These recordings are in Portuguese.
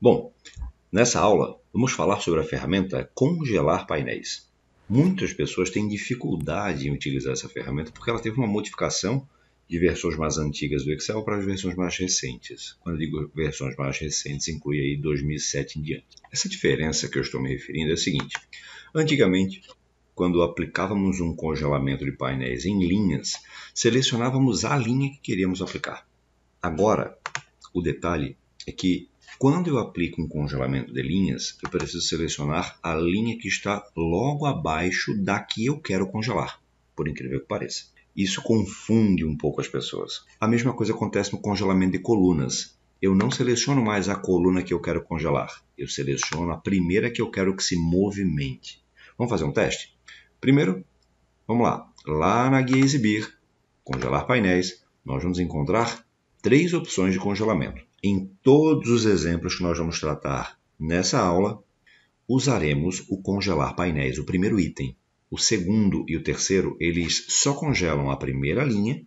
Bom, nessa aula vamos falar sobre a ferramenta Congelar Painéis. Muitas pessoas têm dificuldade em utilizar essa ferramenta porque ela teve uma modificação de versões mais antigas do Excel para as versões mais recentes. Quando eu digo versões mais recentes, inclui aí 2007 em diante. Essa diferença que eu estou me referindo é a seguinte: antigamente, quando aplicávamos um congelamento de painéis em linhas, selecionávamos a linha que queríamos aplicar. Agora, o detalhe é que quando eu aplico um congelamento de linhas, eu preciso selecionar a linha que está logo abaixo da que eu quero congelar, por incrível que pareça. Isso confunde um pouco as pessoas. A mesma coisa acontece no congelamento de colunas. Eu não seleciono mais a coluna que eu quero congelar, eu seleciono a primeira que eu quero que se movimente. Vamos fazer um teste? Primeiro, vamos lá. Lá na guia Exibir, Congelar Painéis, nós vamos encontrar três opções de congelamento. Em todos os exemplos que nós vamos tratar nessa aula, usaremos o congelar painéis, o primeiro item. O segundo e o terceiro, eles só congelam a primeira linha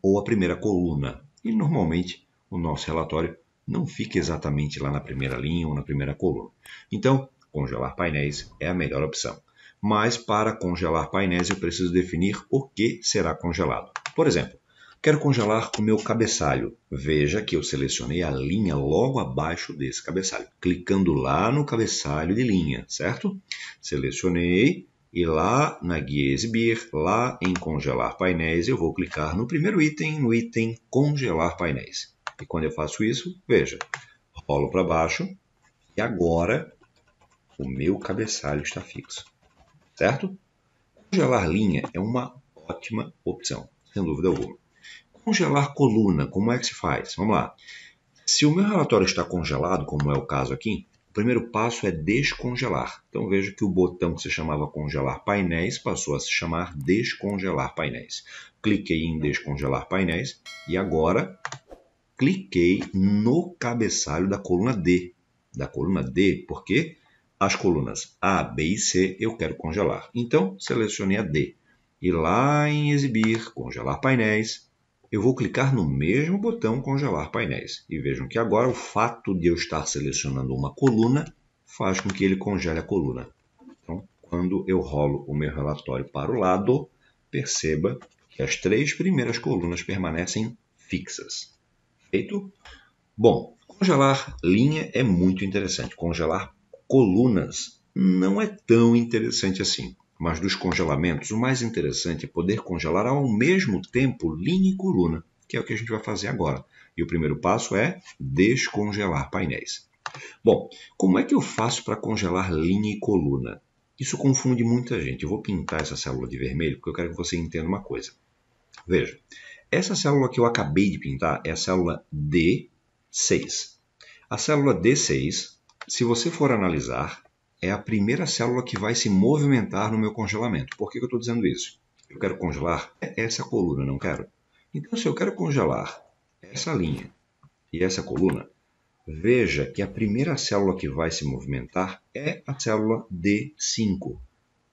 ou a primeira coluna. E normalmente o nosso relatório não fica exatamente lá na primeira linha ou na primeira coluna. Então, congelar painéis é a melhor opção. Mas para congelar painéis eu preciso definir o que será congelado. Por exemplo, Quero congelar o meu cabeçalho. Veja que eu selecionei a linha logo abaixo desse cabeçalho. Clicando lá no cabeçalho de linha, certo? Selecionei e lá na guia exibir, lá em congelar painéis, eu vou clicar no primeiro item, no item congelar painéis. E quando eu faço isso, veja, rolo para baixo e agora o meu cabeçalho está fixo, certo? Congelar linha é uma ótima opção, sem dúvida alguma. Congelar coluna, como é que se faz? Vamos lá. Se o meu relatório está congelado, como é o caso aqui, o primeiro passo é descongelar. Então vejo que o botão que se chamava congelar painéis passou a se chamar descongelar painéis. Cliquei em descongelar painéis e agora cliquei no cabeçalho da coluna D. Da coluna D, porque as colunas A, B e C eu quero congelar. Então selecionei a D. E lá em exibir, congelar painéis, eu vou clicar no mesmo botão congelar painéis. E vejam que agora o fato de eu estar selecionando uma coluna faz com que ele congele a coluna. Então, quando eu rolo o meu relatório para o lado, perceba que as três primeiras colunas permanecem fixas. Feito? Bom, congelar linha é muito interessante. Congelar colunas não é tão interessante assim. Mas dos congelamentos, o mais interessante é poder congelar ao mesmo tempo linha e coluna, que é o que a gente vai fazer agora. E o primeiro passo é descongelar painéis. Bom, como é que eu faço para congelar linha e coluna? Isso confunde muita gente. Eu vou pintar essa célula de vermelho porque eu quero que você entenda uma coisa. Veja, essa célula que eu acabei de pintar é a célula D6. A célula D6, se você for analisar, é a primeira célula que vai se movimentar no meu congelamento. Por que, eu estou dizendo isso? Eu quero congelar essa coluna, não quero? Então, se eu quero congelar essa linha e essa coluna, veja que a primeira célula que vai se movimentar é a célula D5.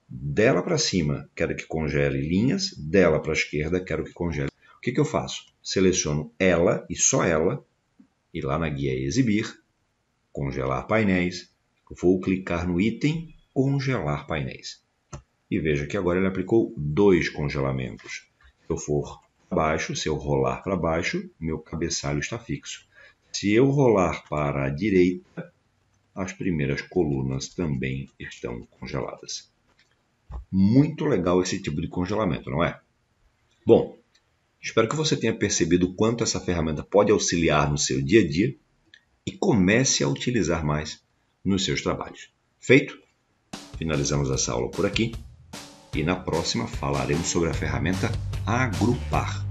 Dela para cima, quero que congele linhas, dela para a esquerda, quero que congele. O que, que eu faço? Seleciono ela e só ela, e lá na guia Exibir, Congelar painéis, Vou clicar no item congelar painéis. E veja que agora ele aplicou dois congelamentos. Se eu for para baixo, se eu rolar para baixo, meu cabeçalho está fixo. Se eu rolar para a direita, as primeiras colunas também estão congeladas. Muito legal esse tipo de congelamento, não é? Bom, espero que você tenha percebido o quanto essa ferramenta pode auxiliar no seu dia a dia e comece a utilizar mais nos seus trabalhos. Feito? Finalizamos essa aula por aqui e na próxima falaremos sobre a ferramenta agrupar.